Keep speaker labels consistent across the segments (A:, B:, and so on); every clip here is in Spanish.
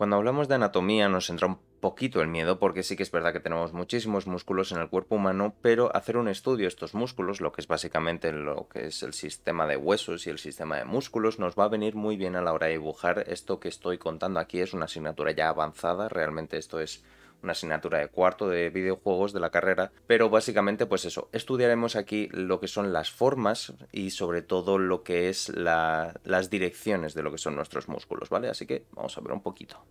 A: Cuando hablamos de anatomía nos entra un poquito el miedo porque sí que es verdad que tenemos muchísimos músculos en el cuerpo humano, pero hacer un estudio de estos músculos, lo que es básicamente lo que es el sistema de huesos y el sistema de músculos, nos va a venir muy bien a la hora de dibujar. Esto que estoy contando aquí es una asignatura ya avanzada, realmente esto es una asignatura de cuarto de videojuegos de la carrera, pero básicamente pues eso, estudiaremos aquí lo que son las formas y sobre todo lo que es las direcciones de lo que son nuestros músculos, ¿vale? Así que vamos a ver un poquito.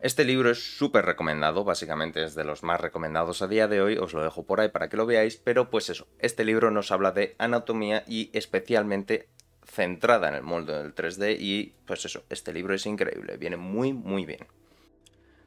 A: Este libro es súper recomendado, básicamente es de los más recomendados a día de hoy, os lo dejo por ahí para que lo veáis, pero pues eso, este libro nos habla de anatomía y especialmente centrada en el mundo del 3D y pues eso, este libro es increíble, viene muy muy bien.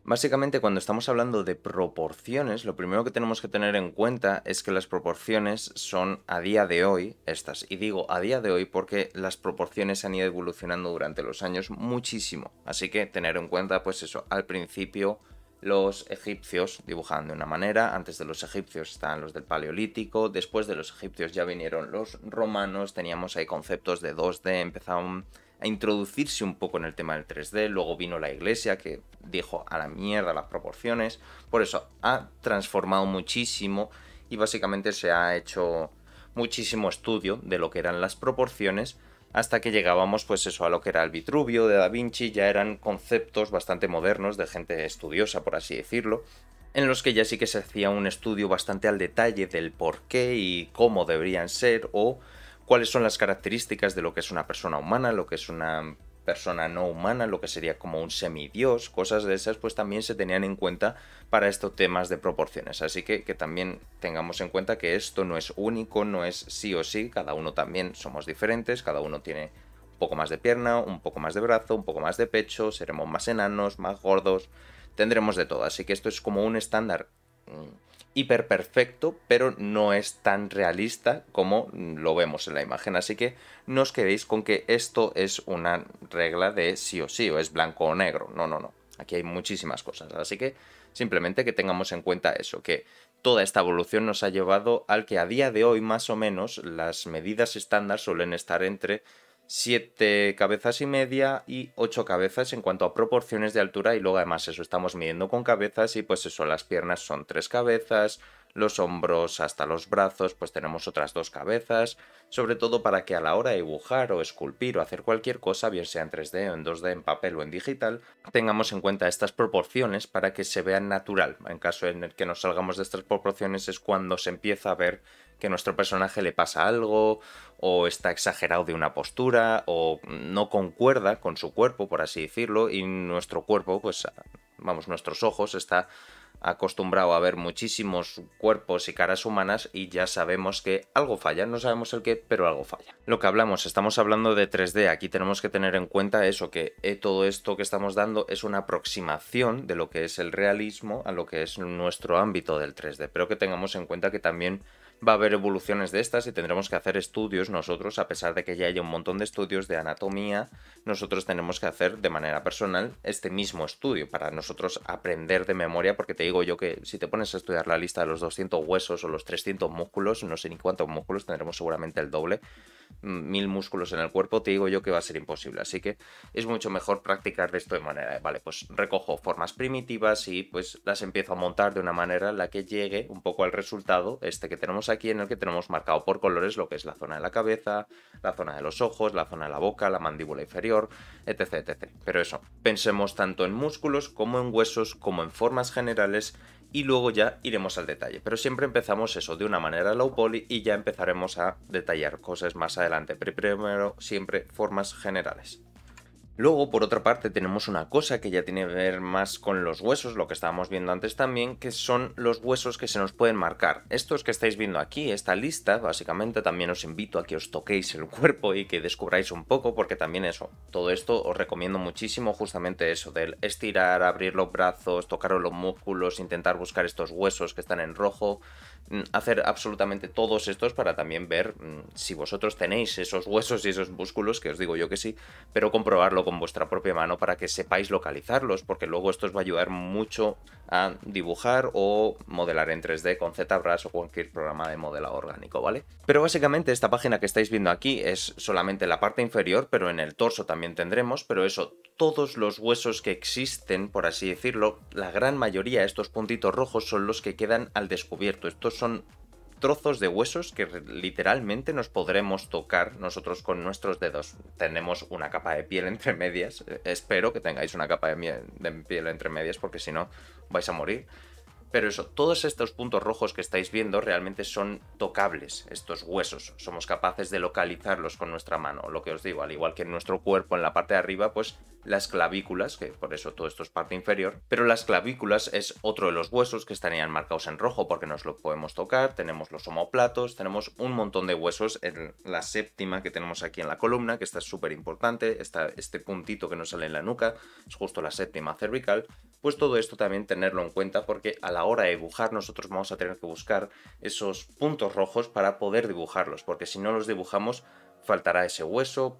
A: Básicamente, cuando estamos hablando de proporciones, lo primero que tenemos que tener en cuenta es que las proporciones son a día de hoy estas. Y digo a día de hoy porque las proporciones han ido evolucionando durante los años muchísimo. Así que tener en cuenta, pues eso, al principio los egipcios dibujaban de una manera, antes de los egipcios estaban los del Paleolítico, después de los egipcios ya vinieron los romanos, teníamos ahí conceptos de 2D, empezaron a introducirse un poco en el tema del 3D. Luego vino la iglesia que dijo a la mierda las proporciones. Por eso ha transformado muchísimo y básicamente se ha hecho muchísimo estudio de lo que eran las proporciones hasta que llegábamos pues eso a lo que era el Vitruvio de Da Vinci, ya eran conceptos bastante modernos de gente estudiosa, por así decirlo, en los que ya sí que se hacía un estudio bastante al detalle del por qué y cómo deberían ser o cuáles son las características de lo que es una persona humana, lo que es una persona no humana, lo que sería como un semidios, cosas de esas, pues también se tenían en cuenta para estos temas de proporciones. Así que, que también tengamos en cuenta que esto no es único, no es sí o sí, cada uno también somos diferentes, cada uno tiene un poco más de pierna, un poco más de brazo, un poco más de pecho, seremos más enanos, más gordos, tendremos de todo. Así que esto es como un estándar mm, hiper perfecto, pero no es tan realista como lo vemos en la imagen. Así que no os quedéis con que esto es una regla de sí o sí, o es blanco o negro. No, no, no. Aquí hay muchísimas cosas. Así que simplemente que tengamos en cuenta eso, que toda esta evolución nos ha llevado al que a día de hoy más o menos las medidas estándar suelen estar entre 7 cabezas y media y 8 cabezas en cuanto a proporciones de altura y luego además eso estamos midiendo con cabezas y pues eso, las piernas son 3 cabezas, los hombros hasta los brazos pues tenemos otras dos cabezas, sobre todo para que a la hora de dibujar o esculpir o hacer cualquier cosa, bien sea en 3D o en 2D, en papel o en digital, tengamos en cuenta estas proporciones para que se vean natural. En caso en el que nos salgamos de estas proporciones es cuando se empieza a ver que nuestro personaje le pasa algo, o está exagerado de una postura, o no concuerda con su cuerpo, por así decirlo, y nuestro cuerpo, pues, ah, vamos, nuestros ojos está acostumbrado a ver muchísimos cuerpos y caras humanas y ya sabemos que algo falla, no sabemos el qué, pero algo falla. Lo que hablamos, estamos hablando de 3D, aquí tenemos que tener en cuenta eso, que eh, todo esto que estamos dando es una aproximación de lo que es el realismo a lo que es nuestro ámbito del 3D, pero que tengamos en cuenta que también va a haber evoluciones de estas y tendremos que hacer estudios nosotros, a pesar de que ya haya un montón de estudios de anatomía, nosotros tenemos que hacer de manera personal este mismo estudio para nosotros aprender de memoria, porque te digo yo que si te pones a estudiar la lista de los 200 huesos o los 300 músculos, no sé ni cuántos músculos, tendremos seguramente el doble, mil músculos en el cuerpo, te digo yo que va a ser imposible. Así que es mucho mejor practicar de esto de manera, vale, pues recojo formas primitivas y pues las empiezo a montar de una manera en la que llegue un poco al resultado este que tenemos aquí, en el que tenemos marcado por colores lo que es la zona de la cabeza, la zona de los ojos, la zona de la boca, la mandíbula inferior, etc, etc. Pero eso, pensemos tanto en músculos como en huesos, como en formas generales y luego ya iremos al detalle. Pero siempre empezamos eso de una manera low poly y ya empezaremos a detallar cosas más adelante. Pero primero siempre formas generales. Luego, por otra parte, tenemos una cosa que ya tiene que ver más con los huesos, lo que estábamos viendo antes también, que son los huesos que se nos pueden marcar. Estos que estáis viendo aquí, esta lista, básicamente también os invito a que os toquéis el cuerpo y que descubráis un poco, porque también eso, todo esto os recomiendo muchísimo justamente eso, del estirar, abrir los brazos, tocar los músculos, intentar buscar estos huesos que están en rojo, mm, hacer absolutamente todos estos para también ver mm, si vosotros tenéis esos huesos y esos músculos, que os digo yo que sí, pero comprobarlo con vuestra propia mano para que sepáis localizarlos, porque luego esto os va a ayudar mucho a dibujar o modelar en 3D con ZBrush o cualquier programa de modelado orgánico, ¿vale? Pero básicamente esta página que estáis viendo aquí es solamente la parte inferior, pero en el torso también tendremos, pero eso, todos los huesos que existen, por así decirlo, la gran mayoría, de estos puntitos rojos, son los que quedan al descubierto. Estos son trozos de huesos que literalmente nos podremos tocar nosotros con nuestros dedos. Tenemos una capa de piel entre medias. Eh, espero que tengáis una capa de, piel entre medias porque si no vais a morir. Pero eso, todos estos puntos rojos que estáis viendo realmente son tocables, estos huesos. Somos capaces de localizarlos con nuestra mano. Lo que os digo, al igual que en nuestro cuerpo, en la parte de arriba, pues las clavículas, que por eso todo esto es parte inferior, pero las clavículas es otro de los huesos que estarían marcados en rojo porque nos lo podemos tocar, tenemos los homoplatos, tenemos un montón de huesos en la séptima que tenemos aquí en la columna, que está súper importante, está este puntito que nos sale en la nuca, es justo la séptima cervical, pues todo esto también tenerlo en cuenta porque a la hora de dibujar nosotros vamos a tener que buscar esos puntos rojos para poder dibujarlos, porque si no los dibujamos faltará ese hueso,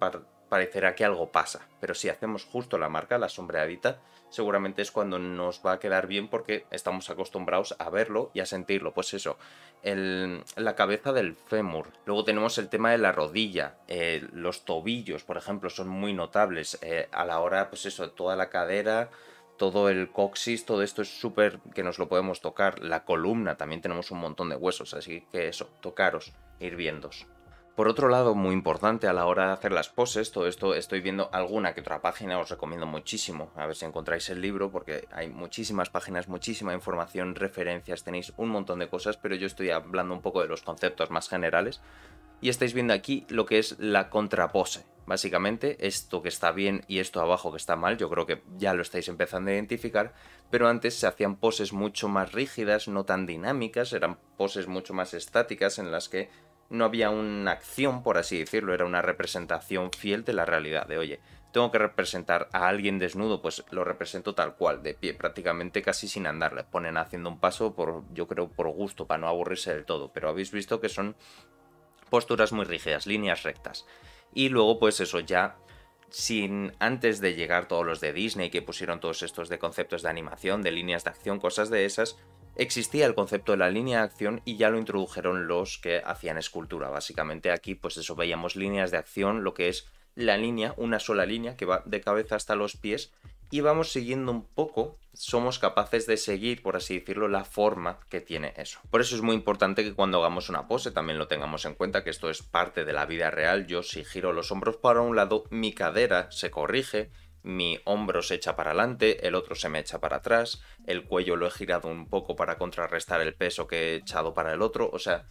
A: parecerá que algo pasa, pero si hacemos justo la marca, la sombreadita, seguramente es cuando nos va a quedar bien porque estamos acostumbrados a verlo y a sentirlo. Pues eso, la cabeza del fémur. Luego tenemos el tema de la rodilla, eh, los tobillos, por ejemplo, son muy notables eh, a la hora, pues eso, toda la cadera. Todo el coxis, todo esto es súper que nos lo podemos tocar. La columna, también tenemos un montón de huesos, así que eso, tocaros, ir viéndos. Por otro lado, muy importante a la hora de hacer las poses, todo esto estoy viendo alguna que otra página, os recomiendo muchísimo, a ver si encontráis el libro, porque hay muchísimas páginas, muchísima información, referencias, tenéis un montón de cosas, pero yo estoy hablando un poco de los conceptos más generales. Y estáis viendo aquí lo que es la contrapose. Básicamente, esto que está bien y esto abajo que está mal, yo creo que ya lo estáis empezando a identificar, pero antes se hacían poses mucho más rígidas, no tan dinámicas, eran poses mucho más estáticas en las que no había una acción, por así decirlo, era una representación fiel de la realidad, de oye, tengo que representar a alguien desnudo, pues lo represento tal cual, de pie, prácticamente casi sin andar. Le ponen haciendo un paso por, yo creo, por gusto, para no aburrirse del todo. Pero habéis visto que son posturas muy rígidas, líneas rectas. Y luego, pues eso, ya sin antes de llegar todos los de Disney que pusieron todos estos de conceptos de animación, de líneas de acción, cosas de esas, existía el concepto de la línea de acción y ya lo introdujeron los que hacían escultura. Básicamente aquí, pues eso, veíamos líneas de acción, lo que es la línea, una sola línea que va de cabeza hasta los pies y vamos siguiendo un poco, somos capaces de seguir, por así decirlo, la forma que tiene eso. Por eso es muy importante que cuando hagamos una pose también lo tengamos en cuenta, que esto es parte de la vida real. Yo si giro los hombros para un lado, mi cadera se corrige mi hombro se echa para adelante, el otro se me echa para atrás, el cuello lo he girado un poco para contrarrestar el peso que he echado para el otro, o sea,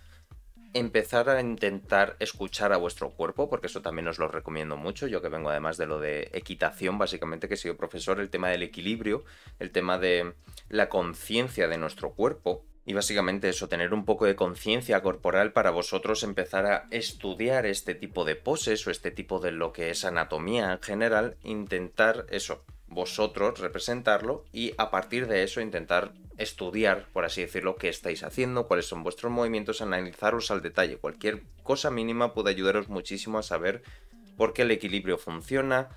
A: empezar a intentar escuchar a vuestro cuerpo, porque eso también os lo recomiendo mucho, yo que vengo además de lo de equitación, básicamente que he sido profesor, el tema del equilibrio, el tema de la conciencia de nuestro cuerpo, y básicamente eso, tener un poco de conciencia corporal para vosotros empezar a estudiar este tipo de poses o este tipo de lo que es anatomía en general, intentar eso, vosotros representarlo y a partir de eso intentar estudiar, por así decirlo, qué estáis haciendo, cuáles son vuestros movimientos, analizaros al detalle. Cualquier cosa mínima puede ayudaros muchísimo a saber por qué el equilibrio funciona,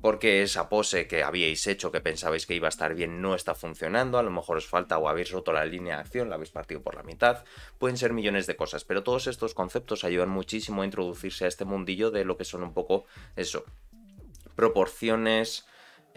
A: porque esa pose que habíais hecho, que pensabais que iba a estar bien, no está funcionando, a lo mejor os falta o habéis roto la línea de acción, la habéis partido por la mitad, pueden ser millones de cosas, pero todos estos conceptos ayudan muchísimo a introducirse a este mundillo de lo que son un poco eso, proporciones,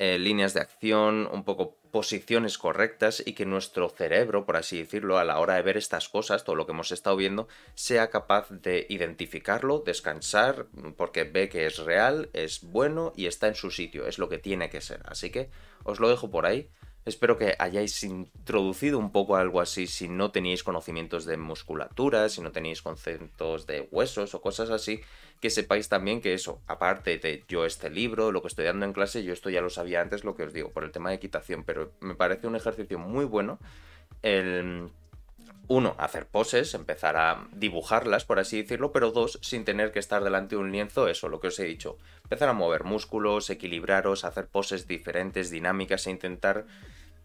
A: eh, líneas de acción, un poco posiciones correctas y que nuestro cerebro, por así decirlo, a la hora de ver estas cosas, todo lo que hemos estado viendo, sea capaz de identificarlo, descansar, porque ve que es real, es bueno y está en su sitio, es lo que tiene que ser. Así que os lo dejo por ahí. Espero que hayáis introducido un poco algo así si no tenéis conocimientos de musculatura, si no tenéis conceptos de huesos o cosas así, que sepáis también que eso, aparte de yo este libro, lo que estoy dando en clase, yo esto ya lo sabía antes, lo que os digo, por el tema de equitación, pero me parece un ejercicio muy bueno el uno, hacer poses, empezar a dibujarlas, por así decirlo, pero dos, sin tener que estar delante de un lienzo, eso, lo que os he dicho, empezar a mover músculos, equilibraros, hacer poses diferentes, dinámicas e intentar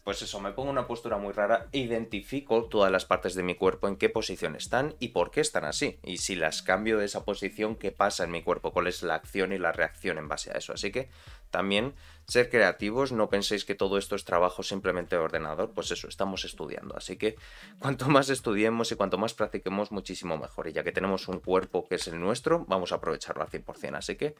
A: pues eso, me pongo una postura muy rara, identifico todas las partes de mi cuerpo en qué posición están y por qué están así. Y si las cambio de esa posición, ¿qué pasa en mi cuerpo? ¿Cuál es la acción y la reacción en base a eso? Así que también ser creativos, no penséis que todo esto es trabajo simplemente de ordenador, pues eso, estamos estudiando. Así que cuanto más estudiemos y cuanto más practiquemos, muchísimo mejor. Y ya que tenemos un cuerpo que es el nuestro, vamos a aprovecharlo al 100%. Así que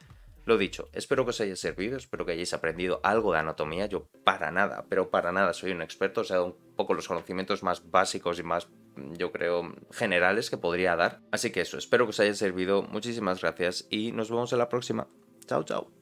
A: lo dicho, espero que os haya servido, espero que hayáis aprendido algo de anatomía. Yo para nada, pero para nada soy un experto, os he dado un poco los conocimientos más básicos y más, yo creo, generales que podría dar. Así que eso, espero que os haya servido, muchísimas gracias y nos vemos en la próxima. Chao, chao.